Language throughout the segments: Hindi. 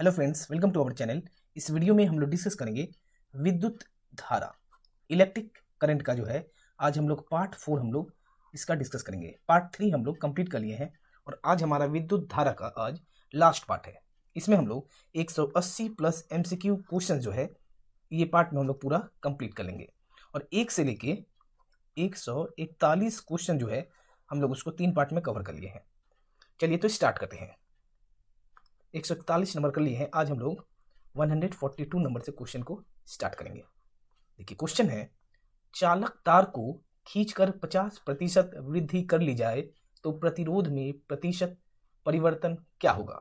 hello friends welcome to our channel इस वीडियो में हम लोग डिस्कस करेंगे विद्युत धारा इलेक्ट्रिक करंट का जो है आज हम लोग पार्ट फोर हम लोग इसका डिस्कस करेंगे पार्ट थ्री हम लोग कंप्लीट कर लिए हैं और आज हमारा विद्युत धारा का आज लास्ट पार्ट है इसमें हम लोग 180 प्लस क्यू क्वेश्चन जो है ये पार्ट में हम लोग पूरा कम्प्लीट कर लेंगे और एक से लेके इकतालीस क्वेश्चन जो है हम लोग उसको तीन पार्ट में कवर कर लिए हैं चलिए तो स्टार्ट करते हैं एक नंबर कर लिए हैं आज हम लोग 142 नंबर से क्वेश्चन को स्टार्ट करेंगे देखिए क्वेश्चन है चालक तार को खींचकर 50 प्रतिशत वृद्धि कर ली जाए तो प्रतिरोध में प्रतिशत परिवर्तन क्या होगा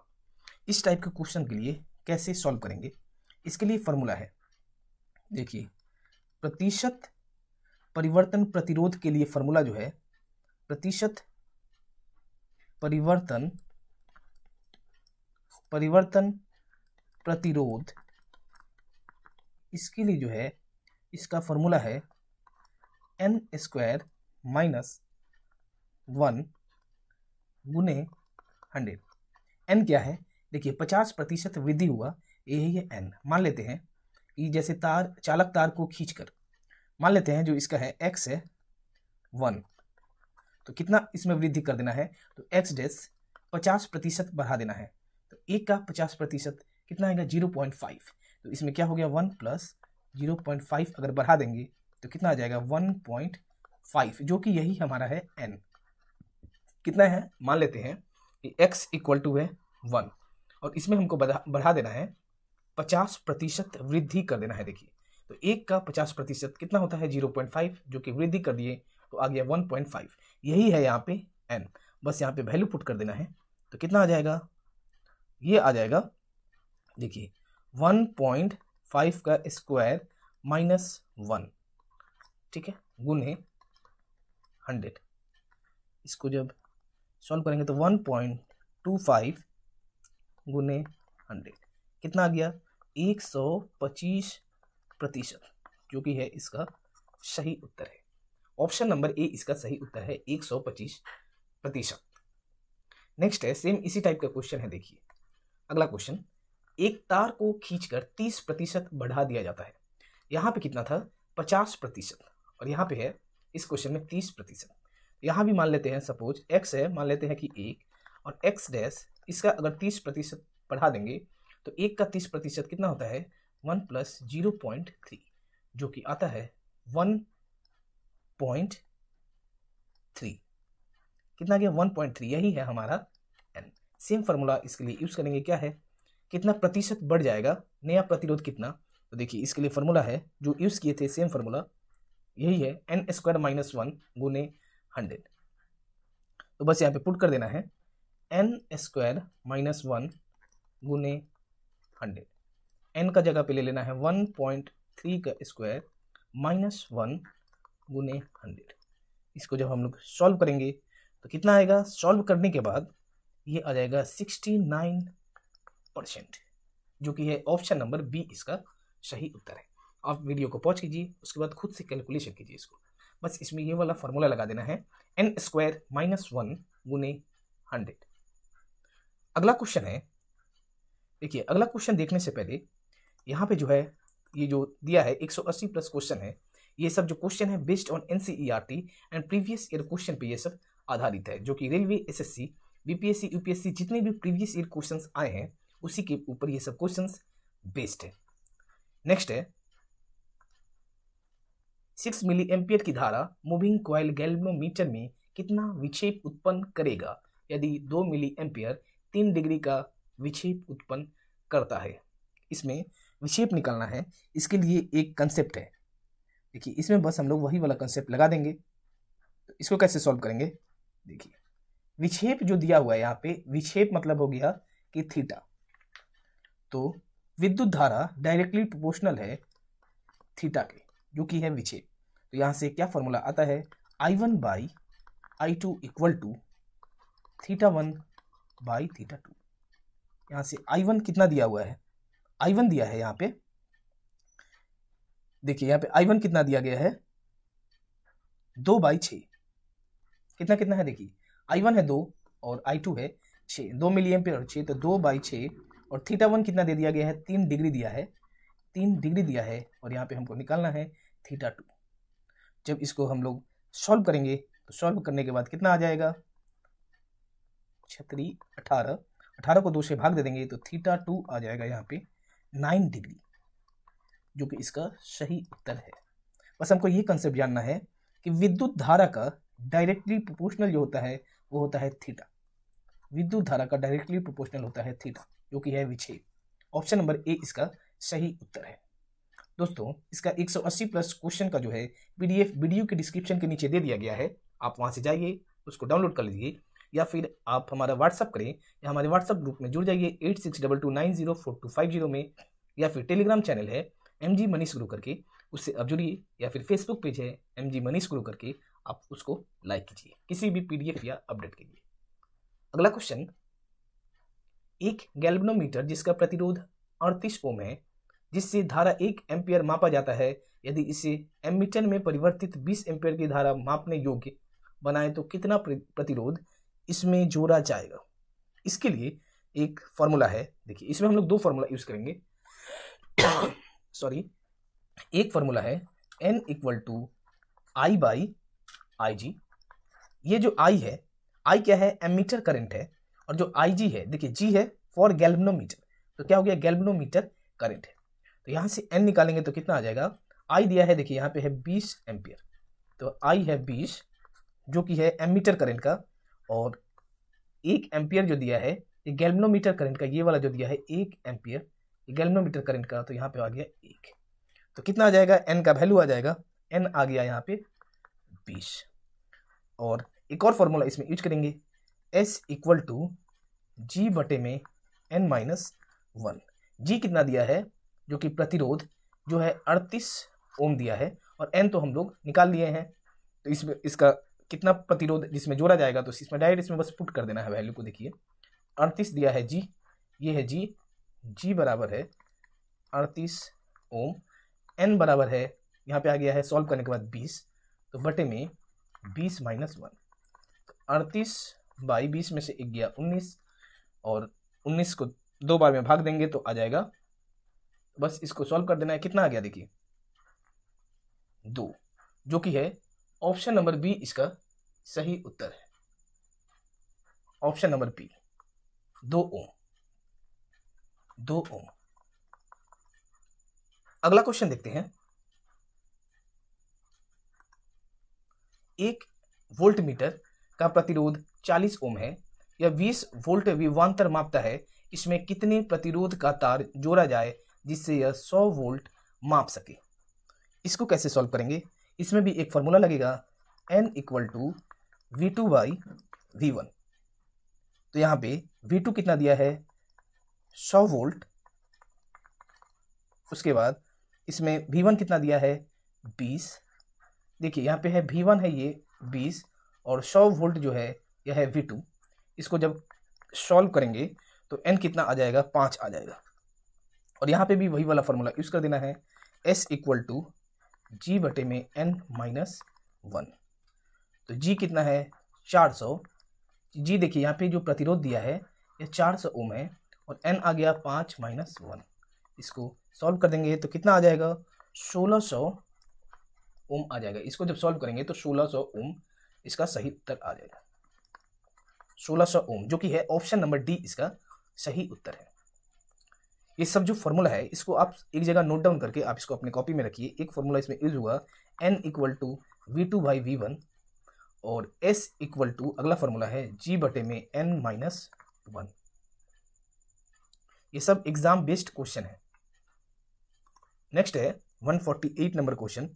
इस टाइप के क्वेश्चन के लिए कैसे सॉल्व करेंगे इसके लिए फॉर्मूला है देखिए प्रतिशत परिवर्तन प्रतिरोध के लिए फॉर्मूला जो है प्रतिशत परिवर्तन परिवर्तन प्रतिरोध इसके लिए जो है इसका फॉर्मूला है एन स्क्वायर माइनस वन गुने हंड्रेड एन क्या है देखिए पचास प्रतिशत वृद्धि हुआ यही है एन मान लेते हैं ये जैसे तार चालक तार को खींचकर मान लेते हैं जो इसका है एक्स है वन तो कितना इसमें वृद्धि कर देना है तो एक्स डेस पचास प्रतिशत बढ़ा देना है एक का पचास प्रतिशत कितना आएगा जीरो पॉइंट फाइव तो इसमें क्या हो गया one plus zero point five अगर बढ़ा देंगे तो कितना आ जाएगा वन पॉइंट फाइव जो कि यही हमारा है एन कितना है मान लेते हैं कि एक्स इक्वल टू है वन और इसमें हमको बढ़ा देना है पचास प्रतिशत वृद्धि कर देना है देखिए तो एक का पचास प्रतिशत कितना होता है जीरो पॉइंट फाइव जो कि वृद्धि कर दिए तो आ गया वन पॉइंट फाइव यही है यहाँ पे एन बस यहाँ पे वैल्यू पुट कर देना है तो कितना आ जाएगा ये आ जाएगा देखिए वन पॉइंट फाइव का स्क्वायर माइनस वन ठीक है गुने हंड्रेड इसको जब सॉल्व करेंगे तो वन पॉइंट टू फाइव गुने हंड्रेड कितना आ गया एक सौ पच्चीस प्रतिशत जो कि है इसका सही उत्तर है ऑप्शन नंबर ए इसका सही उत्तर है एक सौ पच्चीस प्रतिशत नेक्स्ट है सेम इसी टाइप का क्वेश्चन है देखिए अगला क्वेश्चन एक तार को खींचकर तीस प्रतिशत बढ़ा दिया जाता है यहाँ पे कितना था पचास प्रतिशत और यहाँ पे है इस क्वेश्चन में तीस प्रतिशत यहाँ भी मान लेते हैं सपोज एक्स है मान लेते हैं कि एक और एक्स डैश इसका अगर तीस प्रतिशत बढ़ा देंगे तो एक का तीस प्रतिशत कितना होता है one plus zero point three जो कि आता है वन पॉइंट थ्री कितना गया वन पॉइंट थ्री यही है हमारा सेम फार्मूला इसके लिए यूज़ करेंगे क्या है कितना प्रतिशत बढ़ जाएगा नया प्रतिरोध कितना तो देखिए इसके लिए फार्मूला है जो यूज़ किए थे सेम फार्मूला यही है एन स्क्वायर माइनस वन गुने हंड्रेड तो बस यहाँ पे पुट कर देना है एन स्क्वायर माइनस वन गुने हंड्रेड एन का जगह पे ले लेना है वन पॉइंट थ्री का स्क्वायर माइनस वन गुने हंड्रेड इसको जब हम लोग सॉल्व करेंगे तो कितना आएगा सॉल्व करने के बाद ये आ जाएगा सिक्सटी नाइन परसेंट जो कि है ऑप्शन नंबर बी इसका सही उत्तर है आप वीडियो को पॉज कीजिए उसके बाद खुद से कैलकुलेशन कीजिए इसको बस इसमें ये वाला फॉर्मूला लगा देना है एन स्क्वायर माइनस वन गुने हंड्रेड अगला क्वेश्चन है देखिए अगला क्वेश्चन देखने से पहले यहाँ पे जो है ये जो दिया है 180 प्लस क्वेश्चन है ये सब जो क्वेश्चन है based on N and previous year question पे ये सब आधारित है जो कि रेलवे सी बीपीएससी यूपीएससी जितने भी प्रीवियस ईयर क्वेश्चन आए हैं उसी के ऊपर ये सब क्वेश्चन बेस्ड है नेक्स्ट है सिक्स मिली एम्पियर की धारा मूविंग क्वाइल गैल्वेनोमीटर में कितना विक्षेप उत्पन्न करेगा यदि दो मिली एम्पियर तीन डिग्री का विक्षेप उत्पन्न करता है इसमें विक्षेप निकालना है इसके लिए एक कंसेप्ट है देखिए इसमें बस हम लोग वही वाला कंसेप्ट लगा देंगे तो इसको कैसे सॉल्व करेंगे देखिए विक्षेप जो दिया हुआ है यहाँ पे विक्षेप मतलब हो गया कि थीटा तो विद्युत धारा डायरेक्टली प्रोपोर्शनल है थीटा के जो कि है विक्षेप तो यहाँ से क्या फॉर्मूला आता है I one by I two equal to theta one by theta two यहाँ से आई वन कितना दिया हुआ है आई वन दिया है यहाँ पे देखिए यहाँ पे आई वन कितना दिया गया है दो बाई छ कितना कितना है देखिए आई वन है दो और आई टू है छः दो मिली एम और छः तो दो बाई छः और थीटा वन कितना दे दिया गया है तीन डिग्री दिया है तीन डिग्री दिया है और यहाँ पे हमको निकालना है थीटा टू जब इसको हम लोग सॉल्व करेंगे तो सॉल्व करने के बाद कितना आ जाएगा छतरी अठारह अठारह को दो से भाग दे देंगे तो थीटा टू आ जाएगा यहाँ पे नाइन डिग्री जो कि इसका सही उत्तर है बस हमको ये कंसेप्ट जानना है कि विद्युत धारा का डायरेक्टली प्रोपोर्शनल जो होता है वो होता है थीटा विद्युत धारा का डायरेक्टली प्रोपोर्शनल होता है थीटा जो कि है विच्छेद ऑप्शन नंबर ए इसका सही उत्तर है दोस्तों इसका 180 प्लस क्वेश्चन का जो है पीडीएफ वीडियो के डिस्क्रिप्शन के नीचे दे दिया गया है आप वहां से जाइए उसको डाउनलोड कर लीजिए या फिर आप हमारा व्हाट्सअप करें या हमारे व्हाट्सअप ग्रुप में जुड़ जाइए eight six double two nine zero four two five zero में या फिर टेलीग्राम चैनल है एम जी मनीष गुरु करके उससे आप जुड़िए या फिर फेसबुक पेज है एम जी मनीष गुरु करके आप उसको लाइक कीजिए किसी भी पीडीएफ या अपडेट के लिए अगला क्वेश्चन एक गैल्बनोमीटर जिसका प्रतिरोध अड़तीस ओम है जिससे धारा एक एम्पियर मापा जाता है यदि इसे एमिटन में परिवर्तित 20 एम्पियर की धारा मापने योग्य बनाए तो कितना प्रतिरोध इसमें जोड़ा जाएगा इसके लिए एक फॉर्मूला है देखिए इसमें हम लोग दो फॉर्मूला यूज करेंगे सॉरी एक फॉर्मूला है N equal to I by I G ये जो आई है आई क्या है एमीटर करंट है और जो आई जी है देखिए जी है फॉर गैल्बनोमीटर तो क्या हो गया गैल्बनोमीटर करंट है तो यहाँ से एन निकालेंगे तो कितना आ जाएगा आई दिया है देखिए यहाँ पे है बीस एम्पियर तो आई है बीस जो कि है एमीटर करंट का और एक एम्पियर जो दिया है ये गैल्बनोमीटर करंट का ये वाला जो दिया है एक एम्पियर ये गैल्बनोमीटर करंट का तो यहाँ पे आ गया एक तो कितना आ जाएगा एन का वैल्यू आ जाएगा एन आ गया यहाँ पे बीस और एक और फॉर्मूला इसमें यूज करेंगे एस इक्वल टू जी बटे में एन माइनस वन जी कितना दिया है जो कि प्रतिरोध जो है अड़तीस ओम दिया है और एन तो हम लोग निकाल लिए हैं तो इसमें इसका कितना प्रतिरोध जिसमें जोड़ा जाएगा तो इसमें डायरेक्ट इसमें बस पुट कर देना है वैल्यू को देखिए अड़तीस दिया है जी ये है जी जी बराबर है अड़तीस ओम एन बराबर है यहाँ पे आ गया है सॉल्व करने के बाद बीस तो बटे में बीस माइनस वन तो अड़तीस बाई बीस में से एक गया उन्नीस और उन्नीस को दो बार में भाग देंगे तो आ जाएगा बस इसको सॉल्व कर देना है कितना आ गया देखिए दो जो कि है ऑप्शन नंबर बी इसका सही उत्तर है ऑप्शन नंबर बी दो ओम दो ओम अगला क्वेश्चन देखते हैं एक वोल्ट मीटर का प्रतिरोध 40 ओम है यह 20 वोल्ट विवांतर मापता है इसमें कितने प्रतिरोध का तार जोड़ा जाए जिससे यह 100 वोल्ट माप सके इसको कैसे सॉल्व करेंगे इसमें भी एक फॉर्मूला लगेगा n equal to V two by V one तो यहाँ पे वी टू कितना दिया है 100 वोल्ट उसके बाद इसमें वी वन कितना दिया है बीस देखिए यहाँ पे है वी वन है ये बीस और सौ वोल्ट जो है यह है वी टू इसको जब सॉल्व करेंगे तो एन कितना आ जाएगा पाँच आ जाएगा और यहाँ पे भी वही वाला फॉर्मूला यूज़ कर देना है एस इक्वल टू जी बटे में एन माइनस वन तो जी कितना है चार सौ जी देखिए यहाँ पे जो प्रतिरोध दिया है यह चार सौ ओम है और एन आ गया पाँच माइनस वन इसको सॉल्व कर देंगे तो कितना आ जाएगा सोलह सौ ओम आ जाएगा इसको जब सॉल्व करेंगे तो 1600 ओम इसका सही उत्तर आ जाएगा 1600 ओम जो कि है ऑप्शन नंबर डी इसका सही उत्तर है ये सब जो फॉर्मूला है इसको आप एक जगह नोट डाउन करके आप इसको अपने कॉपी में रखिए एक फॉर्मूला इसमें यूज हुआ N equal to V two by V one और एस इक्वल टू अगला फॉर्मूला है जी बटे में एन माइनस वन ये सब एग्जाम बेस्ड क्वेश्चन है नेक्स्ट है 148 नंबर क्वेश्चन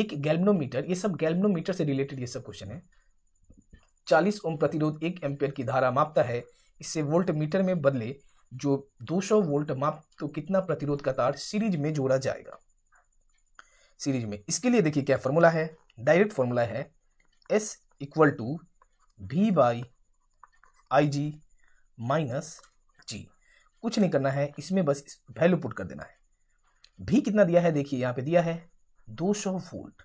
एक गैल्बनोमीटर ये सब गैल्बनोमीटर से रिलेटेड ये सब क्वेश्चन है चालीस ओम प्रतिरोध एक एम्पियर की धारा मापता है इससे वोल्ट मीटर में बदले जो 200 वोल्ट माप तो कितना प्रतिरोध का तार सीरीज में जोड़ा जाएगा सीरीज में इसके लिए देखिए क्या फॉर्मूला है डायरेक्ट फॉर्मूला है S equal to V by I G minus G कुछ नहीं करना है इसमें बस वैल्यू पुट कर देना है भी कितना दिया है देखिए यहाँ पे दिया है 200 वोल्ट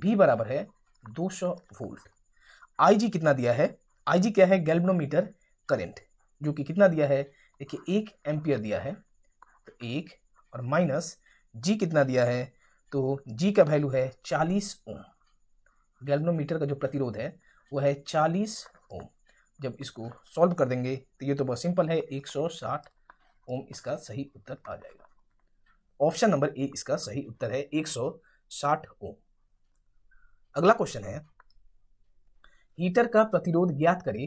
भी बराबर है 200 वोल्ट आईजी कितना दिया है आईजी क्या है गैल्बनोमीटर करंट जो कि कितना दिया है देखिए एक एम्पियर दिया है तो एक और माइनस जी कितना दिया है तो जी का वैल्यू है चालीस ओम गैल्बनोमीटर का जो प्रतिरोध है वह है चालीस ओम जब इसको सॉल्व कर देंगे तो ये तो बहुत सिंपल है 160 ओम इसका सही उत्तर आ जाएगा ऑप्शन नंबर ए इसका सही उत्तर है एक सौ साठ ओम अगला क्वेश्चन है हीटर का प्रतिरोध ज्ञात करें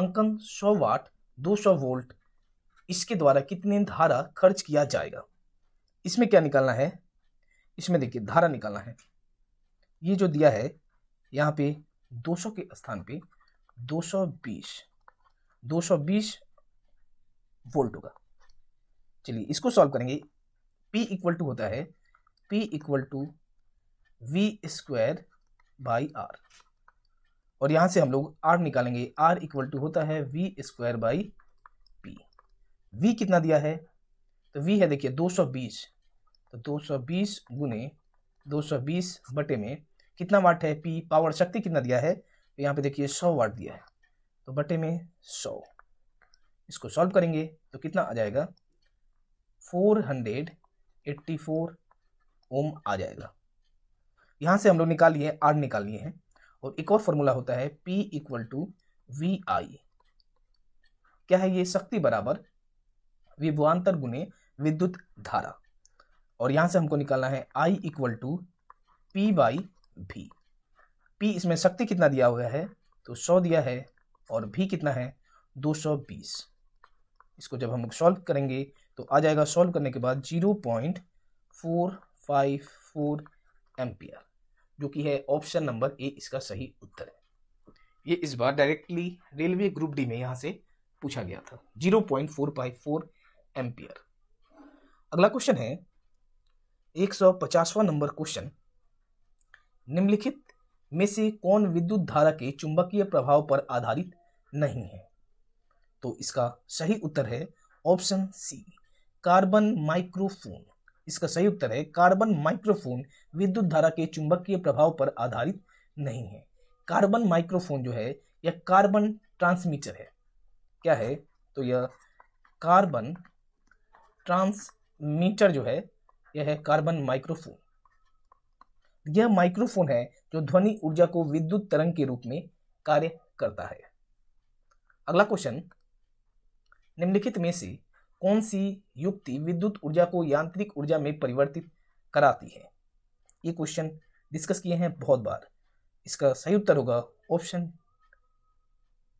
अंकन 100 वाट 200 वोल्ट इसके द्वारा कितने धारा खर्च किया जाएगा इसमें क्या निकालना है इसमें देखिए धारा निकालना है ये जो दिया है यहाँ पे 200 के स्थान पे 220 220 वोल्ट होगा चलिए इसको सॉल्व करेंगे पी इक्वल टू होता है P equal to V square by R और यहां से हम लोग आर निकालेंगे आर इक्वल टू होता है V square by P V कितना दिया है तो वी है देखिए 220 तो 220 गुने दो बटे में कितना वाट है पी पावर शक्ति कितना दिया है तो यहाँ पे देखिए 100 वाट दिया है तो बटे में 100 इसको सॉल्व करेंगे तो कितना आ जाएगा 400 एट्टी फोर ओम आ जाएगा यहाँ से हम लोग निकाल लिए आर निकाल लिए हैं और एक और फॉर्मूला होता है P equal to V I क्या है ये शक्ति बराबर विभवान्तर गुने विद्युत धारा और यहाँ से हमको निकालना है I equal to P by V P इसमें शक्ति कितना दिया हुआ है तो सौ दिया है और भी कितना है दो सौ बीस इसको जब हम सॉल्व करेंगे तो आ जाएगा सॉल्व करने के बाद zero point four five four ampere जो कि है ऑप्शन नंबर ए इसका सही उत्तर है ये इस बार डायरेक्टली रेलवे ग्रुप डी में यहाँ से पूछा गया था zero point four five four ampere अगला क्वेश्चन है एक सौ पचासवा नंबर क्वेश्चन निम्नलिखित में से कौन विद्युत धारा के चुंबकीय प्रभाव पर आधारित नहीं है तो इसका सही उत्तर है ऑप्शन सी कार्बन माइक्रोफोन इसका सही उत्तर है कार्बन माइक्रोफोन विद्युत धारा के चुंबकीय प्रभाव पर आधारित नहीं है कार्बन माइक्रोफोन जो है यह कार्बन ट्रांसमीटर है क्या है तो यह कार्बन ट्रांसमीटर जो है यह है कार्बन माइक्रोफोन यह माइक्रोफोन है जो ध्वनि ऊर्जा को विद्युत तरंग के रूप में कार्य करता है अगला क्वेश्चन निम्नलिखित में से कौन सी युक्ति विद्युत ऊर्जा को यांत्रिक ऊर्जा में परिवर्तित कराती है ये क्वेश्चन डिस्कस किए हैं बहुत बार इसका सही उत्तर होगा ऑप्शन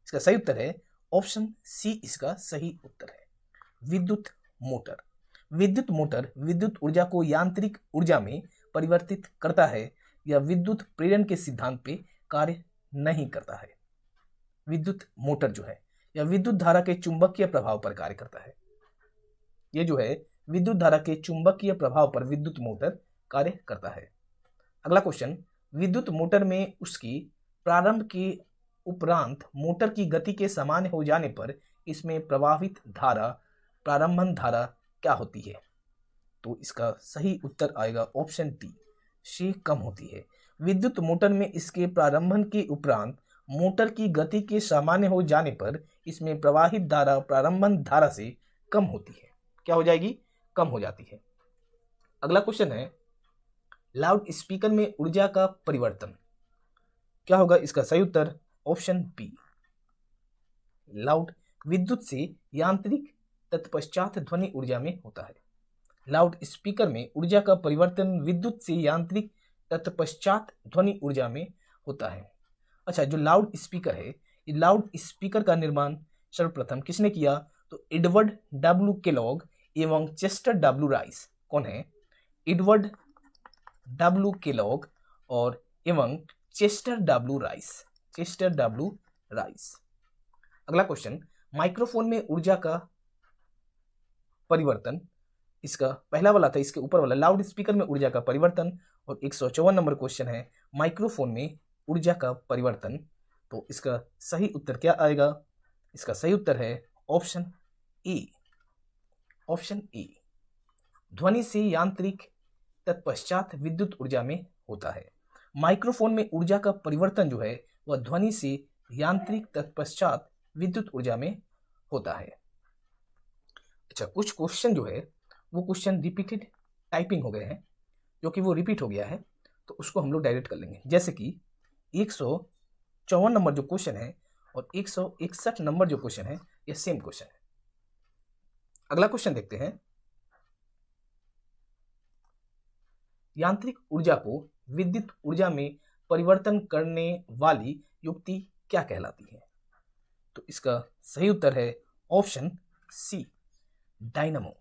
इसका सही उत्तर है ऑप्शन सी इसका सही उत्तर है विद्युत मोटर विद्युत मोटर विद्युत ऊर्जा को यांत्रिक ऊर्जा में परिवर्तित करता है या विद्युत प्रेरण के सिद्धांत पे कार्य नहीं करता है विद्युत मोटर जो है या विद्युत धारा के चुंबकीय प्रभाव पर कार्य करता है ये जो है विद्युत धारा के चुंबकीय प्रभाव पर विद्युत मोटर कार्य करता है अगला क्वेश्चन विद्युत मोटर में उसकी प्रारंभ के उपरांत मोटर की गति के सामान्य हो जाने पर इसमें प्रभावित धारा प्रारंभन धारा क्या होती है तो इसका सही उत्तर आएगा ऑप्शन टी सी कम होती है विद्युत मोटर में इसके प्रारंभन के उपरांत मोटर की गति के सामान्य हो जाने पर इसमें प्रवाहित धारा प्रारंभन धारा से कम होती है क्या हो जाएगी कम हो जाती है अगला क्वेश्चन है लाउड स्पीकर में ऊर्जा का परिवर्तन क्या होगा इसका सही उत्तर ऑप्शन बी लाउड विद्युत से यांत्रिक तत्पश्चात ध्वनि ऊर्जा में होता है लाउड स्पीकर में ऊर्जा का परिवर्तन विद्युत से यांत्रिक तत्पश्चात ध्वनि ऊर्जा में होता है अच्छा जो लाउड स्पीकर है ये लाउड स्पीकर का निर्माण सर्वप्रथम किसने किया तो एडवर्ड डब्ल्यू केलॉग एवं चेस्टर डब्ल्यू राइस कौन है एडवर्ड डब्ल्यू केलॉग और एवं Chester W Rice Chester W Rice अगला क्वेश्चन माइक्रोफोन में ऊर्जा का परिवर्तन इसका पहला वाला था इसके ऊपर वाला लाउड स्पीकर में ऊर्जा का परिवर्तन और एक नंबर क्वेश्चन है माइक्रोफोन में ऊर्जा का परिवर्तन तो इसका सही उत्तर क्या आएगा इसका सही उत्तर है ऑप्शन ए ऑप्शन ए ध्वनि से यांत्रिक तत्पश्चात विद्युत ऊर्जा में होता है माइक्रोफोन में ऊर्जा का परिवर्तन जो है वह ध्वनि से यांत्रिक तत्पश्चात विद्युत ऊर्जा में होता है अच्छा कुछ क्वेश्चन जो है वो क्वेश्चन रिपीटेड टाइपिंग हो गए हैं जो कि वो रिपीट हो गया है तो उसको हम लोग डायरेक्ट कर लेंगे जैसे कि एक नंबर जो क्वेश्चन है और एक नंबर जो क्वेश्चन है ये सेम क्वेश्चन है अगला क्वेश्चन देखते हैं यांत्रिक ऊर्जा को विद्युत ऊर्जा में परिवर्तन करने वाली युक्ति क्या कहलाती है तो इसका सही उत्तर है ऑप्शन सी डायनमो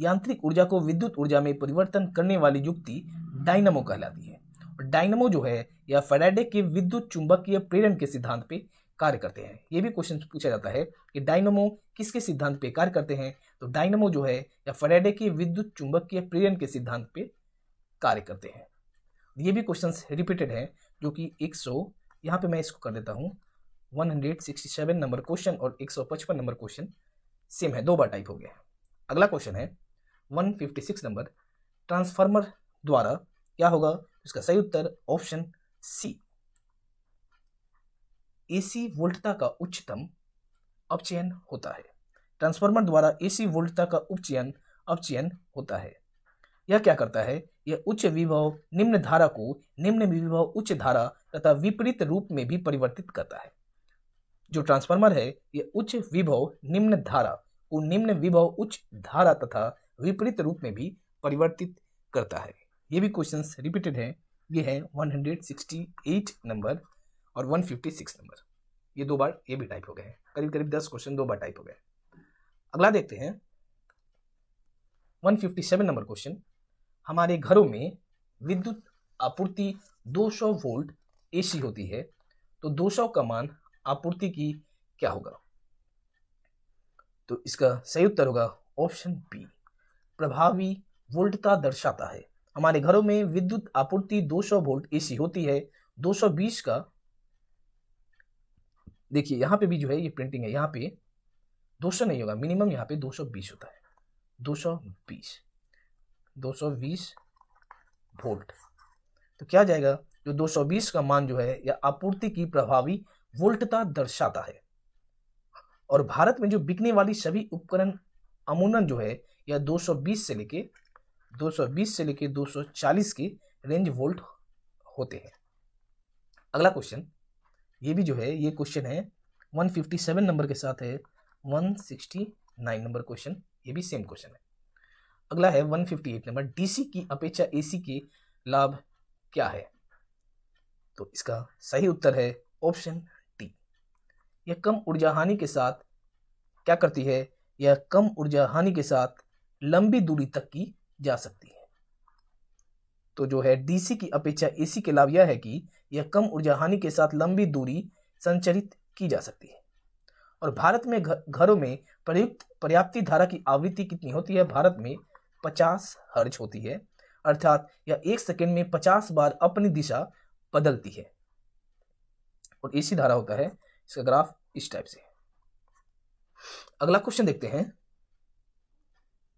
यांत्रिक ऊर्जा को विद्युत ऊर्जा में परिवर्तन करने वाली युक्ति डायनमो कहलाती है डायनमो जो है यह फेराडे के विद्युत चुंबकीय प्रेरण के सिद्धांत पे कार्य करते हैं ये भी क्वेश्चन पूछा जाता है कि डायनोमो किसके सिद्धांत पे कार्य करते हैं तो डायनोमो जो है या फरेडे के विद्युत चुंबक के प्रेरण के सिद्धांत पे कार्य करते हैं ये भी क्वेश्चन रिपीटेड है जो कि एक सौ यहाँ पे मैं इसको कर देता हूँ 167 नंबर क्वेश्चन और 155 नंबर क्वेश्चन सेम है दो बार टाइप हो गया है अगला क्वेश्चन है 156 नंबर ट्रांसफार्मर द्वारा क्या होगा इसका सही उत्तर ऑप्शन सी एसी वोल्टता का उच्चतम अपचयन होता है ट्रांसफार्मर द्वारा एसी वोल्टता का उपचयन अपचयन होता है यह क्या करता है यह उच्च विभव निम्न धारा को निम्न विभव उच्च धारा तथा विपरीत रूप में भी परिवर्तित करता है जो ट्रांसफार्मर है यह उच्च विभव निम्न धारा को निम्न विभव उच्च धारा तथा विपरीत रूप में भी परिवर्तित करता है ये भी क्वेश्चंस रिपीटेड हैं ये है 168 नंबर और 156 नंबर ये दो बार ये भी टाइप हो गए हैं करीब करीब दस क्वेश्चन दो बार टाइप हो गए अगला देखते हैं 157 नंबर क्वेश्चन हमारे घरों में विद्युत आपूर्ति 200 वोल्ट एसी होती है तो 200 का मान आपूर्ति की क्या होगा तो इसका सही उत्तर होगा ऑप्शन बी प्रभावी वोल्टता दर्शाता है हमारे घरों में विद्युत आपूर्ति 200 वोल्ट एसी होती है 220 का देखिए यहाँ पे भी जो है ये प्रिंटिंग है यहाँ पे 200 नहीं होगा मिनिमम यहाँ पे 220 होता है 220 220 वोल्ट तो क्या जाएगा जो 220 का मान जो है या आपूर्ति की प्रभावी वोल्टता दर्शाता है और भारत में जो बिकने वाली सभी उपकरण अमूनन जो है या 220 से लेके 220 से लेके 240 के रेंज वोल्ट होते हैं अगला क्वेश्चन ये भी जो है ये क्वेश्चन है 157 नंबर के साथ है 169 नंबर क्वेश्चन ये भी सेम क्वेश्चन है अगला है 158 नंबर डीसी की अपेक्षा एसी के लाभ क्या है तो इसका सही उत्तर है ऑप्शन डी यह कम ऊर्जा हानि के साथ क्या करती है यह कम ऊर्जा हानि के साथ लंबी दूरी तक की जा सकती है तो जो है डीसी की अपेक्षा एसी के लाभ यह है कि यह कम ऊर्जा हानि के साथ लंबी दूरी संचरित की जा सकती है और भारत में घरों में प्रयुक्त पर्याप्ति धारा की आवृत्ति कितनी होती है भारत में 50 हर्ज होती है अर्थात यह एक सेकेंड में 50 बार अपनी दिशा बदलती है और एसी धारा होता है इसका ग्राफ इस टाइप से अगला क्वेश्चन देखते हैं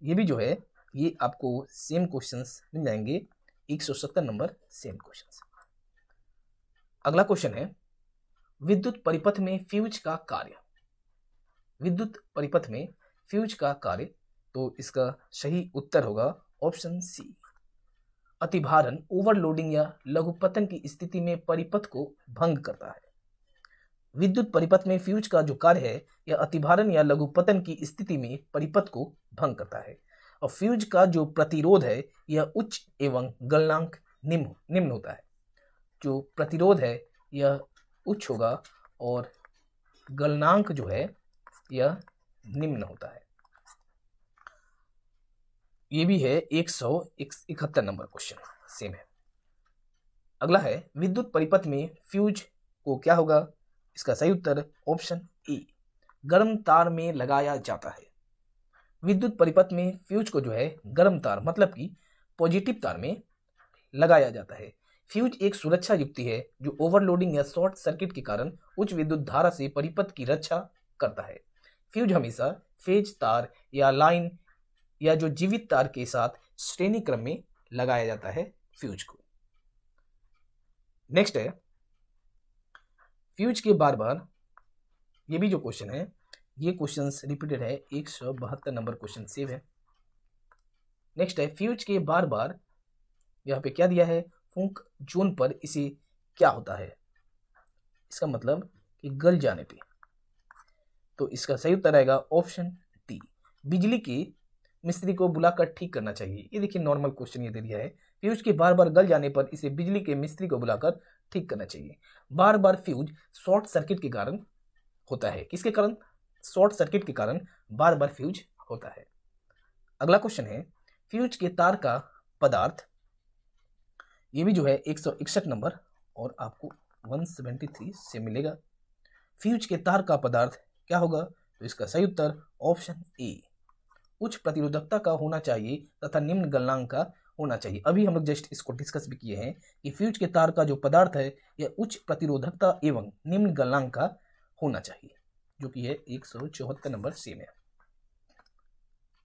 ये भी जो है ये आपको सेम क्वेश्चंस मिल जाएंगे एक सौ सत्तर नंबर सेम क्वेश्चंस अगला क्वेश्चन है विद्युत परिपथ में फ्यूज का कार्य विद्युत परिपथ में फ्यूज का कार्य तो इसका सही उत्तर होगा ऑप्शन सी अतिभारण ओवरलोडिंग या लघुपतन की स्थिति में परिपथ को भंग करता है विद्युत परिपथ में फ्यूज का जो कार्य है यह अतिभारण या लघुपतन की स्थिति में परिपथ को भंग करता है और फ्यूज का जो प्रतिरोध है यह उच्च एवं गलनांक निम्न निम्न होता है जो प्रतिरोध है यह उच्च होगा और गलनांक जो है यह निम्न होता है ये भी है एक सौ इकहत्तर नंबर क्वेश्चन सेम है अगला है विद्युत परिपथ में फ्यूज को क्या होगा इसका सही उत्तर ऑप्शन ए गर्म तार में लगाया जाता है विद्युत परिपथ में फ्यूज को जो है गर्म तार मतलब कि पॉजिटिव तार में लगाया जाता है फ्यूज एक सुरक्षा युक्ति है जो ओवरलोडिंग या शॉर्ट सर्किट के कारण उच्च विद्युत धारा से परिपथ की रक्षा करता है फ्यूज हमेशा फेज तार या लाइन या जो जीवित तार के साथ श्रेणी क्रम में लगाया जाता है फ्यूज को नेक्स्ट है फ्यूज के बार बार ये भी जो क्वेश्चन है ये क्वेश्चन रिपीटेड है एक सौ बहत्तर नंबर क्वेश्चन सेव है नेक्स्ट है फ्यूज के बार बार यहाँ पे क्या दिया है फूंक जोन पर इसे क्या होता है इसका मतलब कि गल जाने पे तो इसका सही उत्तर आएगा ऑप्शन टी बिजली की मिस्त्री को बुलाकर ठीक करना चाहिए ये देखिए नॉर्मल क्वेश्चन ये दे दिया है फ्यूज के बार बार गल जाने पर इसे बिजली के मिस्त्री को बुलाकर ठीक करना चाहिए बार बार फ्यूज शॉर्ट सर्किट के कारण होता है किसके कारण शॉर्ट सर्किट के कारण बार बार फ्यूज होता है अगला क्वेश्चन है फ्यूज के तार का पदार्थ ये भी जो है एक सौ इकसठ नंबर और आपको 173 से मिलेगा फ्यूज के तार का पदार्थ क्या होगा तो इसका सही उत्तर ऑप्शन ए उच्च प्रतिरोधकता का होना चाहिए तथा निम्न गलनांक का होना चाहिए अभी हम लोग जस्ट इसको डिस्कस भी किए हैं कि फ्यूज के तार का जो पदार्थ है यह उच्च प्रतिरोधकता एवं निम्न गलनांक का होना चाहिए जो कि है एक सौ चौहत्तर नंबर सी में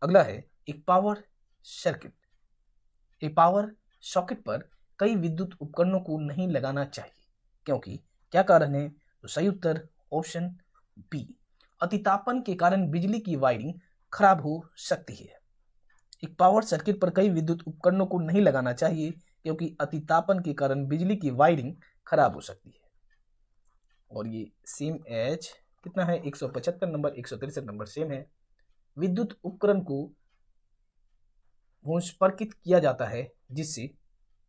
अगला है एक पावर सर्किट एक पावर सॉकेट पर कई विद्युत उपकरणों को नहीं लगाना चाहिए क्योंकि क्या कारण है तो सही उत्तर ऑप्शन बी अतितापन के कारण बिजली की वायरिंग खराब हो सकती है एक पावर सर्किट पर कई विद्युत उपकरणों को नहीं लगाना चाहिए क्योंकि अतितापन के कारण बिजली की वायरिंग खराब हो सकती है और ये सेम एच कितना है एक नंबर एक नंबर सेम है विद्युत उपकरण को भूस्पर्कित किया जाता है जिससे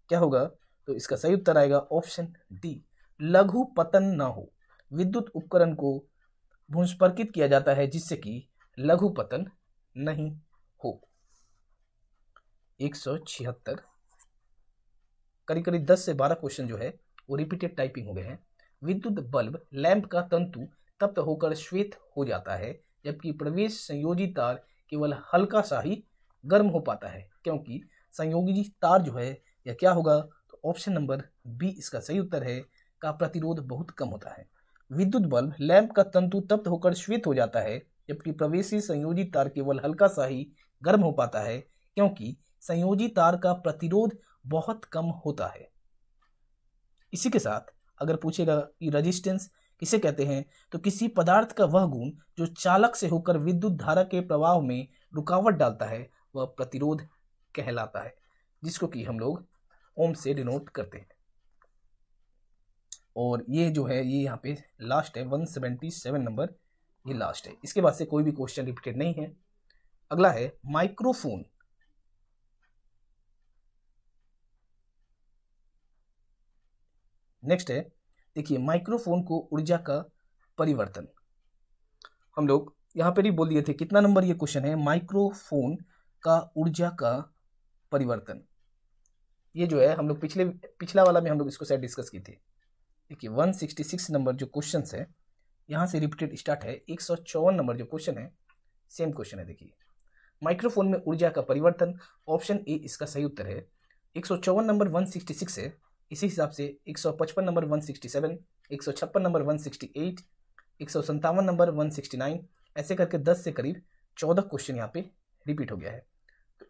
क्या होगा तो इसका सही उत्तर आएगा ऑप्शन डी लघु पतन ना हो विद्युत उपकरण को भूस्पर्कित किया जाता है जिससे कि लघु पतन नहीं हो एक सौ छिहत्तर करीब करीब दस से बारह क्वेश्चन जो है वो रिपीटेड टाइपिंग हो गए हैं विद्युत बल्ब लैंप का तंतु तप्त होकर श्वेत हो जाता है जबकि प्रवेश संयोजी तार केवल हल्का सा ही गर्म हो पाता है क्योंकि संयोगी तार जो है या क्या होगा तो ऑप्शन नंबर बी इसका सही उत्तर है का प्रतिरोध बहुत कम होता है विद्युत बल्ब लैंप का तंतु तप्त होकर श्वेत हो जाता है जबकि प्रवेशी संयोजित तार केवल हल्का सा ही गर्म हो पाता है क्योंकि संयोजित तार का प्रतिरोध बहुत कम होता है इसी के साथ अगर पूछेगा कि रजिस्टेंस किसे कहते हैं तो किसी पदार्थ का वह गुण जो चालक से होकर विद्युत धारा के प्रवाह में रुकावट डालता है वह प्रतिरोध कहलाता है जिसको कि हम लोग ओम से डिनोट करते हैं और ये जो है ये यहाँ पे लास्ट है वन सेवेंटी सेवन नंबर ये लास्ट है इसके बाद से कोई भी क्वेश्चन रिपीटेड नहीं है अगला है माइक्रोफोन नेक्स्ट है देखिए माइक्रोफोन को ऊर्जा का परिवर्तन हम लोग यहाँ पर ही बोल दिए थे कितना नंबर ये क्वेश्चन है माइक्रोफोन का ऊर्जा का परिवर्तन ये जो है हम लोग पिछले पिछला वाला में हम लोग इसको शायद डिस्कस की थी देखिए 166 नंबर जो क्वेश्चन है यहाँ से रिपीटेड स्टार्ट है एक नंबर जो क्वेश्चन है सेम क्वेश्चन है देखिए माइक्रोफोन में ऊर्जा का परिवर्तन ऑप्शन ए इसका सही उत्तर है एक नंबर सिक्स है इसी हिसाब से 155 नंबर 167, 156 नंबर 168, एक नंबर 169 ऐसे करके 10 से करीब 14 क्वेश्चन यहाँ पे रिपीट हो गया है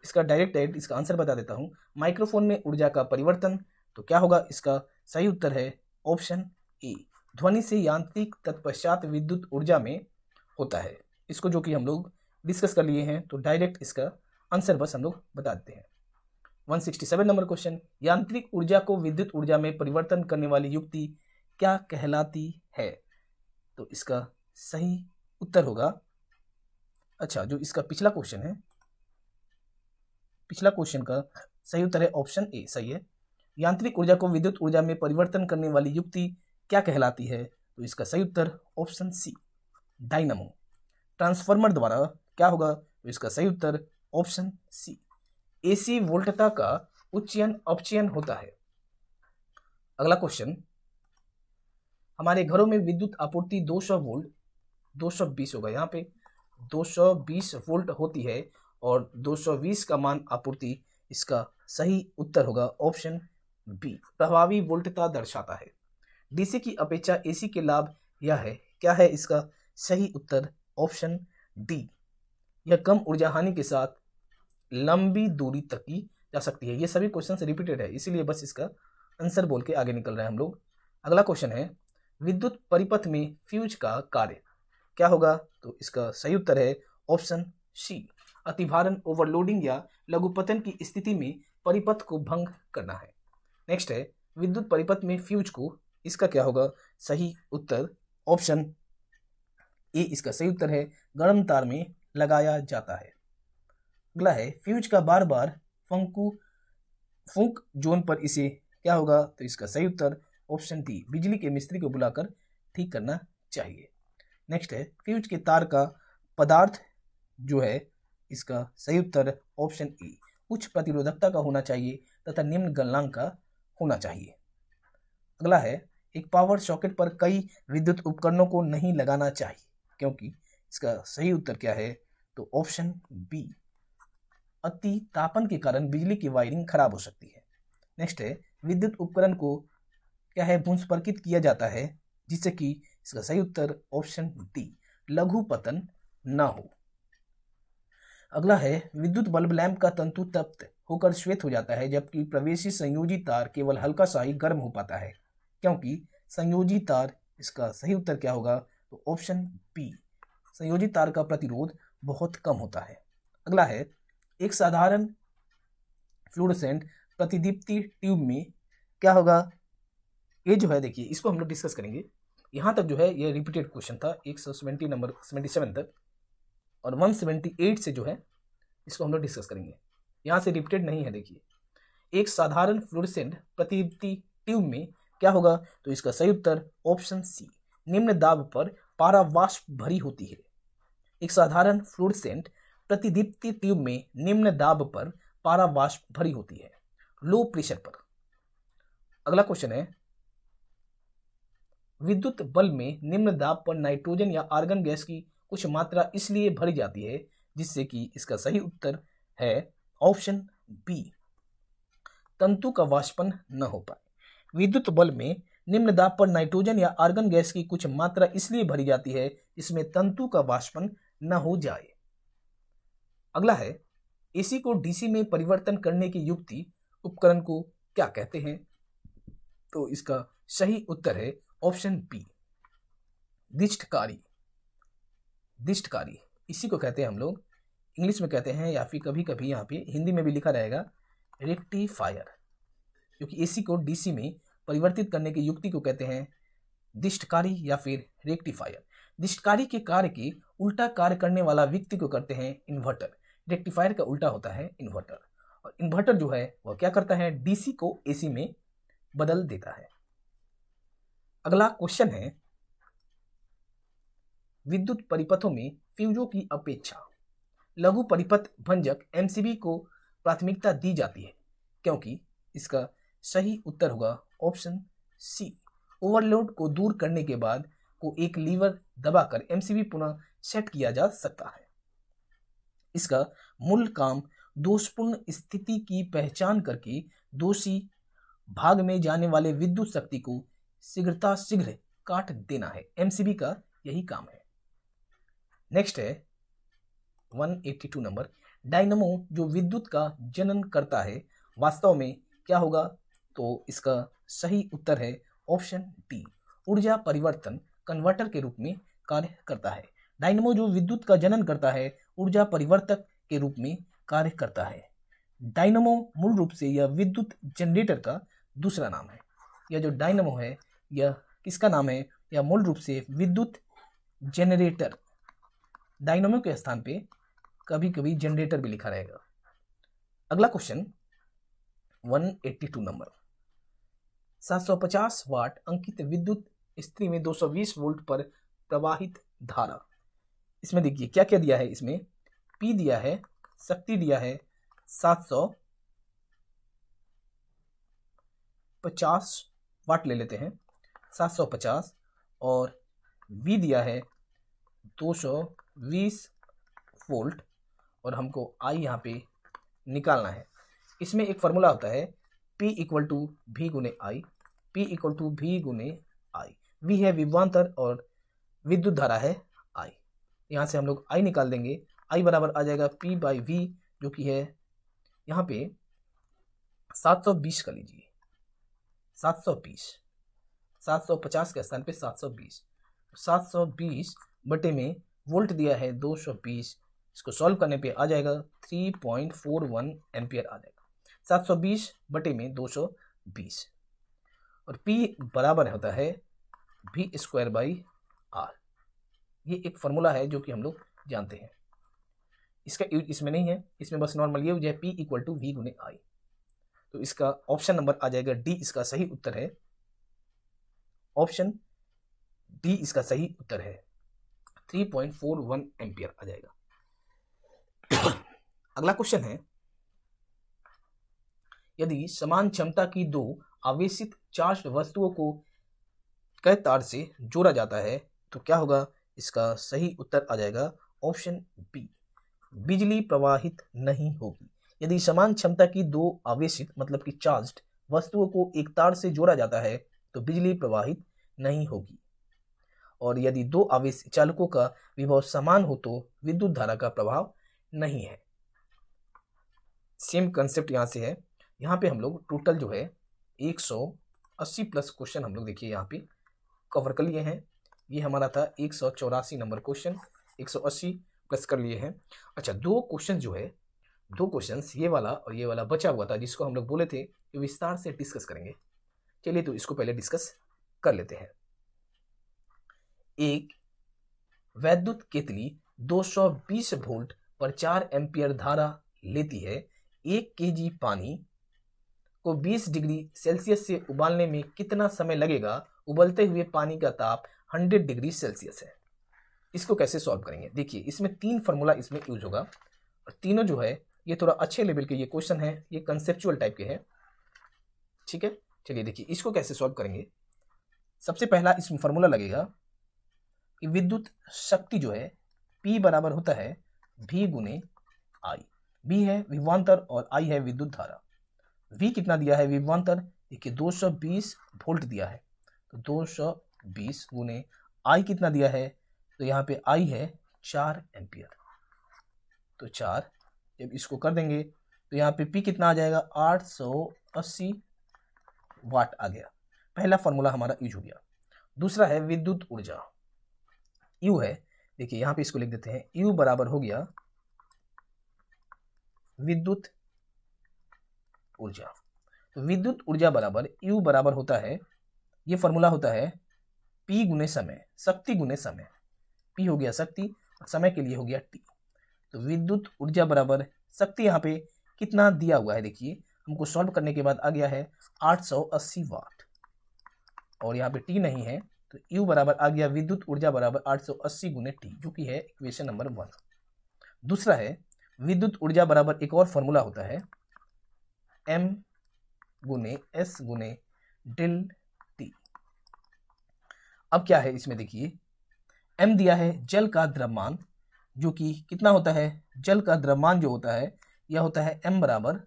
इसका डायरेक्ट डायरेक्ट इसका आंसर बता देता हूँ माइक्रोफोन में ऊर्जा का परिवर्तन तो क्या होगा इसका सही उत्तर है ऑप्शन ए ध्वनि से यांत्रिक तत्पश्चात विद्युत ऊर्जा में होता है इसको जो कि हम लोग डिस्कस कर लिए हैं तो डायरेक्ट इसका आंसर बस हम लोग बता देते हैं 167 नंबर क्वेश्चन यांत्रिक ऊर्जा को विद्युत ऊर्जा में परिवर्तन करने वाली युक्ति क्या कहलाती है तो इसका सही उत्तर होगा अच्छा जो इसका पिछला क्वेश्चन है पिछला क्वेश्चन का सही उत्तर है ऑप्शन ए सही है यांत्रिक ऊर्जा को विद्युत ऊर्जा में परिवर्तन करने वाली युक्ति क्या कहलाती है तो इसका सही उत्तर ऑप्शन सी डायनमो ट्रांसफार्मर द्वारा क्या होगा तो इसका सही उत्तर ऑप्शन सी एसी वोल्टता का उच्चयन अपचयन होता है अगला क्वेश्चन हमारे घरों में विद्युत आपूर्ति 200 वोल्ट 220 होगा यहाँ पे 220 वोल्ट होती है और 220 का मान आपूर्ति इसका सही उत्तर होगा ऑप्शन बी प्रभावी वोल्टता दर्शाता है डीसी की अपेक्षा एसी के लाभ यह है क्या है इसका सही उत्तर ऑप्शन डी यह कम ऊर्जा हानि के साथ लंबी दूरी तक की जा सकती है ये सभी क्वेश्चन रिपीटेड है इसीलिए बस इसका आंसर बोल के आगे निकल रहे हैं हम लोग अगला क्वेश्चन है विद्युत परिपथ में फ्यूज का कार्य क्या होगा तो इसका सही उत्तर है ऑप्शन सी अतिभारण ओवरलोडिंग या लघुपतन की स्थिति में परिपथ को भंग करना है नेक्स्ट है विद्युत परिपथ में फ्यूज को इसका क्या होगा सही उत्तर ऑप्शन ए इसका सही उत्तर है गर्म तार में लगाया जाता है अगला है फ्यूज का बार बार फंकू फूक जोन पर इसे क्या होगा तो इसका सही उत्तर ऑप्शन डी बिजली के मिस्त्री को बुलाकर ठीक करना चाहिए नेक्स्ट है फ्यूज के तार का पदार्थ जो है इसका सही उत्तर ऑप्शन ए उच्च प्रतिरोधकता का होना चाहिए तथा निम्न गलनांक का होना चाहिए अगला है एक पावर सॉकेट पर कई विद्युत उपकरणों को नहीं लगाना चाहिए क्योंकि इसका सही उत्तर क्या है तो ऑप्शन बी अति तापन के कारण बिजली की वायरिंग खराब हो सकती है नेक्स्ट है विद्युत उपकरण को क्या है भूस्पर्कित किया जाता है जिससे कि इसका सही उत्तर ऑप्शन डी लघु पतन ना हो अगला है विद्युत बल्ब लैंप का तंतु तप्त होकर श्वेत हो जाता है जबकि प्रवेशी संयोजी तार केवल हल्का सा ही गर्म हो पाता है क्योंकि संयोजी तार इसका सही उत्तर क्या होगा तो ऑप्शन पी संयोजी तार का प्रतिरोध बहुत कम होता है अगला है एक साधारण फ्लोरोसेंट प्रतिदीप्ति ट्यूब में क्या होगा ये जो है देखिए इसको हम लोग डिस्कस करेंगे यहाँ तक जो है ये रिपीटेड क्वेश्चन था एक सौ सेवेंटी नंबर सेवेंटी सेवन तक और 178 से जो है इसको हम लोग डिस्कस करेंगे यहाँ से रिपीटेड नहीं है देखिए एक साधारण फ्लोरिसेंट प्रतिदीप्ति ट्यूब में क्या होगा तो इसका सही उत्तर ऑप्शन सी निम्न दाब पर पारावाष्प भरी होती है एक साधारण फ्लोरिसेंट प्रतिदीप्ति ट्यूब में निम्न दाब पर पारावाष्प भरी होती है लो प्रेशर पर अगला क्वेश्चन है विद्युत बल में निम्न दाब पर नाइट्रोजन या आर्गन गैस की कुछ मात्रा इसलिए भरी जाती है जिससे कि इसका सही उत्तर है ऑप्शन बी तंतु का वाष्पन न हो पाए विद्युत बल में निम्न दाब पर नाइट्रोजन या आर्गन गैस की कुछ मात्रा इसलिए भरी जाती है इसमें तंतु का वाष्पन न हो जाए अगला है एसी को डीसी में परिवर्तन करने की युक्ति उपकरण को क्या कहते हैं तो इसका सही उत्तर है ऑप्शन बी दिष्टकारी दिष्टकारी इसी को कहते हैं हम लोग इंग्लिश में कहते हैं या फिर कभी कभी यहाँ पे हिंदी में भी लिखा रहेगा रेक्टिफायर क्योंकि एसी को डीसी में परिवर्तित करने की युक्ति को कहते हैं दिष्टकारी या फिर रेक्टिफायर दिष्टकारी के कार्य की उल्टा कार्य करने वाला व्यक्ति को करते हैं इन्वर्टर रेक्टिफायर का उल्टा होता है इन्वर्टर और इन्वर्टर जो है वह क्या करता है डीसी को एसी में बदल देता है अगला क्वेश्चन है विद्युत परिपथों में फ्यूजों की अपेक्षा लघु परिपथ भंजक एमसीबी को प्राथमिकता दी जाती है क्योंकि इसका सही उत्तर होगा ऑप्शन सी ओवरलोड को दूर करने के बाद को एक लीवर दबाकर एमसीबी पुनः सेट किया जा सकता है इसका मूल काम दोषपूर्ण स्थिति की पहचान करके दोषी भाग में जाने वाले विद्युत शक्ति को शीघ्रता शीघ्र काट देना है एमसीबी का यही काम है नेक्स्ट है 182 नंबर डायनमो जो विद्युत का जनन करता है वास्तव में क्या होगा तो इसका सही उत्तर है ऑप्शन डी ऊर्जा परिवर्तन कन्वर्टर के रूप में कार्य करता है डायनमो जो विद्युत का जनन करता है ऊर्जा परिवर्तक के रूप में कार्य करता है डायनमो मूल रूप से यह विद्युत जनरेटर का दूसरा नाम है यह जो डायनमो है यह किसका नाम है यह मूल रूप से विद्युत जनरेटर डायनोमो के स्थान पे कभी कभी जनरेटर भी लिखा रहेगा अगला क्वेश्चन 182 नंबर 750 वाट अंकित विद्युत स्त्री में 220 वोल्ट पर प्रवाहित धारा इसमें देखिए क्या क्या दिया है इसमें पी दिया है शक्ति दिया है 750 वाट ले लेते हैं 750 और वी दिया है 220 बीस वोल्ट और हमको आई यहाँ पे निकालना है इसमें एक फार्मूला होता है पी इक्वल टू वी गुने I P equal to V गुने आई वी है विभवान्तर और विद्युत धारा है आई यहाँ से हम लोग आई निकाल देंगे आई बराबर आ जाएगा पी बाई वी जो कि है यहाँ पे 720 कर लीजिए 720 750 के स्थान पे 720 720 बटे में वोल्ट दिया है 220 इसको सॉल्व करने पे आ जाएगा 3.41 एम्पियर आ जाएगा 720 बटे में 220 और P बराबर होता है भी स्क्वायर बाई आर ये एक फॉर्मूला है जो कि हम लोग जानते हैं इसका यूज इसमें नहीं है इसमें बस नॉर्मल ये यूज है पी इक्वल टू वी गुने आई तो इसका ऑप्शन नंबर आ जाएगा डी इसका सही उत्तर है ऑप्शन डी इसका सही उत्तर है three point four one ampere आ जाएगा अगला क्वेश्चन है यदि समान क्षमता की दो आवेशित चार्ज वस्तुओं को कई तार से जोड़ा जाता है तो क्या होगा इसका सही उत्तर आ जाएगा ऑप्शन बी बिजली प्रवाहित नहीं होगी यदि समान क्षमता की दो आवेशित मतलब कि चार्ज वस्तुओं को एक तार से जोड़ा जाता है तो बिजली प्रवाहित नहीं होगी और यदि दो आवेश चालकों का विभव समान हो तो विद्युत धारा का प्रभाव नहीं है सेम कंसेप्ट यहाँ से है यहाँ पे हम लोग टोटल जो है 180 प्लस क्वेश्चन हम लोग देखिए यहाँ पे कवर कर लिए हैं ये हमारा था एक नंबर क्वेश्चन 180 प्लस कर लिए हैं अच्छा दो क्वेश्चन जो है दो क्वेश्चन ये वाला और ये वाला बचा हुआ था जिसको हम लोग बोले थे कि विस्तार से डिस्कस करेंगे चलिए तो इसको पहले डिस्कस कर लेते हैं एक वैद्युत केतली 220 वोल्ट पर 4 एम्पियर धारा लेती है एक केजी पानी को 20 डिग्री सेल्सियस से उबालने में कितना समय लगेगा उबलते हुए पानी का ताप 100 डिग्री सेल्सियस है इसको कैसे सॉल्व करेंगे देखिए इसमें तीन फार्मूला इसमें यूज होगा और तीनों जो है ये थोड़ा अच्छे लेवल के ये क्वेश्चन है ये कंसेप्चुअल टाइप के हैं ठीक है चलिए देखिए इसको कैसे सॉल्व करेंगे सबसे पहला इसमें फार्मूला लगेगा कि विद्युत शक्ति जो है पी बराबर होता है भी गुने आई बी है विवान्तर और आई है विद्युत धारा वी कितना दिया है विवान्तर देखिए 220 वोल्ट दिया है तो 220 गुने आई कितना दिया है तो यहाँ पे आई है चार एम्पियर तो चार जब इसको कर देंगे तो यहाँ पे पी कितना आ जाएगा 880 वाट आ गया पहला फॉर्मूला हमारा यूज हो गया दूसरा है विद्युत ऊर्जा यू है देखिए यहां पे इसको लिख देते हैं यू बराबर हो गया विद्युत ऊर्जा तो विद्युत ऊर्जा बराबर यू बराबर होता है ये फॉर्मूला होता है पी गुने समय शक्ति गुने समय पी हो गया शक्ति और समय के लिए हो गया टी तो विद्युत ऊर्जा बराबर शक्ति यहाँ पे कितना दिया हुआ है देखिए हमको सॉल्व करने के बाद आ गया है 880 वाट और यहाँ पे टी नहीं है तो U बराबर आ गया विद्युत ऊर्जा बराबर 880 सौ अस्सी गुने टी जो कि है इक्वेशन नंबर वन दूसरा है विद्युत ऊर्जा बराबर एक और फॉर्मूला होता है M गुने एस गुने डिल टी अब क्या है इसमें देखिए M दिया है जल का द्रव्यमान जो कि कितना होता है जल का द्रव्यमान जो होता है यह होता है एम बराबर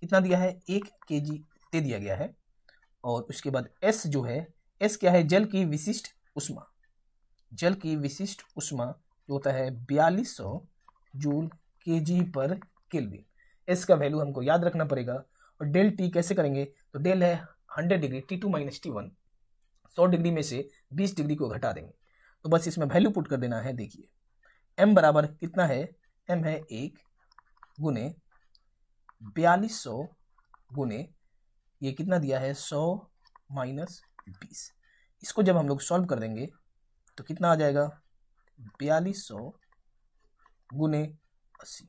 कितना दिया है एक के जी दे दिया गया है और उसके बाद एस जो है एस क्या है जल की विशिष्ट उष्मा जल की विशिष्ट उष्मा जो होता है बयालीस सौ जूल के जी पर केल्विन एस का वैल्यू हमको याद रखना पड़ेगा और डेल टी कैसे करेंगे तो डेल है hundred degree T two minus T one सौ डिग्री में से बीस डिग्री को घटा देंगे तो बस इसमें वैल्यू पुट कर देना है देखिए एम बराबर कितना है एम है एक गुने बयालीस सौ गुने ये कितना दिया है सौ माइनस बीस इसको जब हम लोग सॉल्व कर देंगे तो कितना आ जाएगा बयालीस सौ गुने अस्सी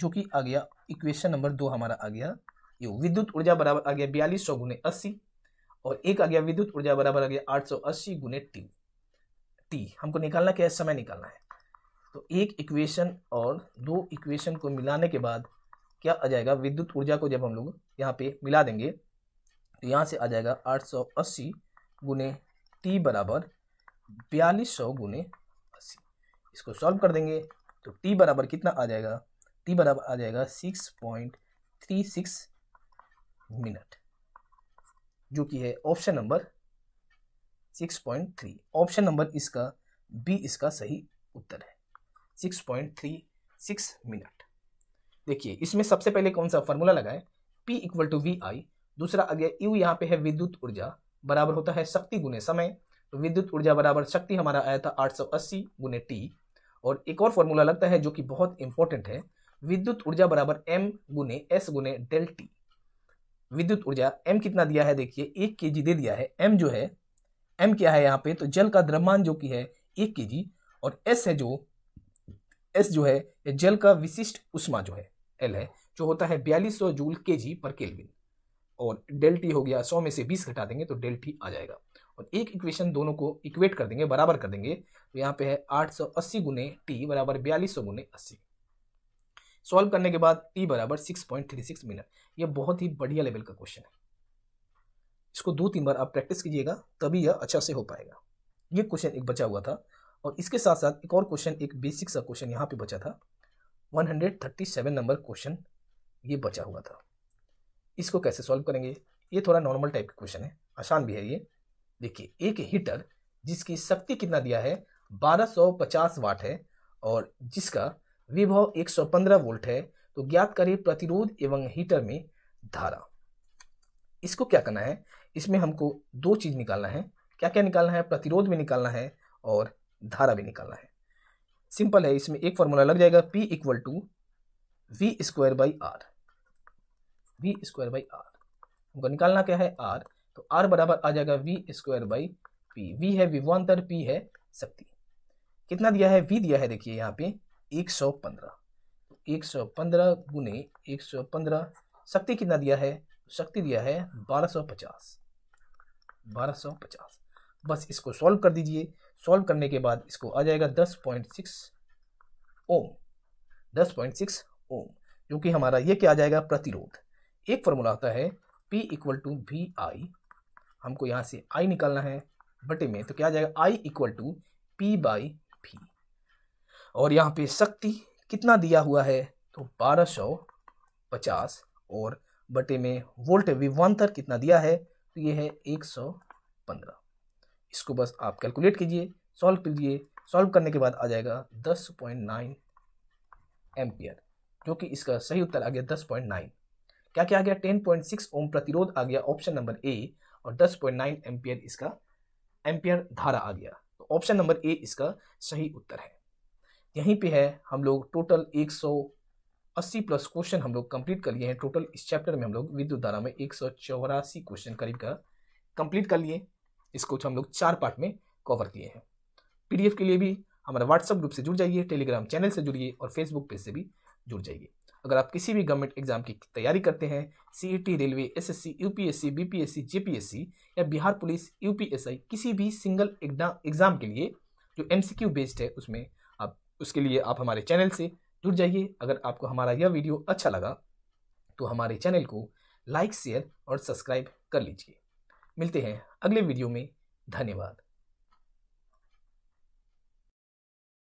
जो कि आ गया इक्वेशन नंबर दो हमारा आ गया यो विद्युत ऊर्जा बराबर आ गया बयालीस सौ गुने अस्सी और एक आ गया विद्युत ऊर्जा बराबर आ गया आठ सौ अस्सी गुने टी टी हमको निकालना क्या है समय निकालना है तो एक इक्वेशन और दो इक्वेशन को मिलाने के बाद क्या आ जाएगा विद्युत ऊर्जा को जब हम लोग यहाँ पे मिला देंगे तो यहाँ से आ जाएगा आठ सौ अस्सी गुने टी बराबर बयालीस सौ गुने अस्सी इसको सॉल्व कर देंगे तो टी बराबर कितना आ जाएगा टी बराबर आ जाएगा six point three six minute जो कि है option number six point three option number इसका बी इसका सही उत्तर है six point three six minute देखिए इसमें सबसे पहले कौन सा फॉर्मूला लगा है P equal to V I दूसरा आ गया यू यहाँ पे है विद्युत ऊर्जा बराबर होता है शक्ति गुने समय तो विद्युत ऊर्जा बराबर शक्ति हमारा आया था 880 गुने टी और एक और फॉर्मूला लगता है जो कि बहुत इंपॉर्टेंट है विद्युत ऊर्जा बराबर एम गुने एस गुने डेल टी विद्युत ऊर्जा एम कितना दिया है देखिए एक के दे दिया है एम जो है एम क्या है यहाँ पे तो जल का द्रव्यमान जो कि है एक के और एस है जो एस जो है जल का विशिष्ट उष्मा जो है एल है जो होता है बयालीस सौ जूल के जी पर केल्विन और डेल टी हो गया सौ में से बीस घटा देंगे तो डेल टी आ जाएगा और एक इक्वेशन दोनों को इक्वेट कर देंगे बराबर कर देंगे तो यहाँ पे है आठ सौ अस्सी गुने टी बराबर बयालीस सौ गुने अस्सी सॉल्व करने के बाद टी बराबर six point three six minute यह बहुत ही बढ़िया लेवल का क्वेश्चन है इसको दो तीन बार आप प्रैक्टिस कीजिएगा तभी यह अच्छा से हो पाएगा ये क्वेश्चन एक बचा हुआ था और इसके साथ साथ एक और क्वेश्चन एक बेसिक सा क्वेश्चन यहाँ पे बचा था सेवन नंबर क्वेश्चन ये बचा हुआ था इसको कैसे सॉल्व करेंगे ये थोड़ा नॉर्मल टाइप का क्वेश्चन है आसान भी है ये देखिए एक हीटर जिसकी शक्ति कितना दिया है 1250 वाट है और जिसका विभव 115 वोल्ट है तो ज्ञात करिए प्रतिरोध एवं हीटर में धारा इसको क्या करना है इसमें हमको दो चीज़ निकालना है क्या क्या निकालना है प्रतिरोध भी निकालना है और धारा भी निकालना है सिंपल है इसमें एक फॉर्मूला लग जाएगा P equal to V square by R V square by R हमको निकालना क्या है आर तो आर बराबर आ जाएगा V square by P V है विवान्तर पी है शक्ति कितना दिया है वी दिया है देखिए यहाँ पे एक सौ पंद्रह एक सौ पंद्रह गुने एक सौ पंद्रह शक्ति कितना दिया है शक्ति दिया है बारह सौ पचास बारह सौ पचास बस इसको सॉल्व कर दीजिए सॉल्व करने के बाद इसको आ जाएगा दस पॉइंट सिक्स ओम दस पॉइंट सिक्स ओम जो कि हमारा ये क्या आ जाएगा प्रतिरोध एक फॉर्मूला आता है P equal to V I हमको यहाँ से I निकालना है बटे में तो क्या आ जाएगा I equal to P by V और यहाँ पे शक्ति कितना दिया हुआ है तो 1250 और बटे में वोल्ट विवान्तर कितना दिया है तो ये है 115 इसको बस आप कैलकुलेट कीजिए सॉल्व कीजिए सॉल्व करने के बाद आ जाएगा 10.9 पॉइंट जो कि इसका सही उत्तर आ गया दस क्या क्या आ गया टेन पॉइंट सिक्स ओम प्रतिरोध आ गया ऑप्शन नंबर ए और दस पॉइंट नाइन एम्पियर इसका एम्पियर धारा आ गया तो ऑप्शन नंबर ए इसका सही उत्तर है यहीं पे है हम लोग टोटल एक सौ अस्सी प्लस क्वेश्चन हम लोग कंप्लीट कर लिए हैं टोटल इस चैप्टर में हम लोग विद्युत धारा में एक सौ चौरासी क्वेश्चन करीब का कंप्लीट कर लिए इसको हम लोग चार पार्ट में कवर किए हैं पीडीएफ के लिए भी हमारा व्हाट्सअप ग्रुप से जुड़ जाइए टेलीग्राम चैनल से जुड़िए और फेसबुक पेज से भी जुड़ जाइए अगर आप किसी भी गवर्नमेंट एग्जाम की तैयारी करते हैं C e railway S J P S C या बिहार पुलिस आई किसी भी सिंगल एग्जाम के लिए जो क्यू बेस्ड है उसमें आप उसके लिए आप हमारे चैनल से जुड़ जाइए अगर आपको हमारा यह वीडियो अच्छा लगा तो हमारे चैनल को लाइक शेयर और सब्सक्राइब कर लीजिए मिलते हैं अगले वीडियो में धन्यवाद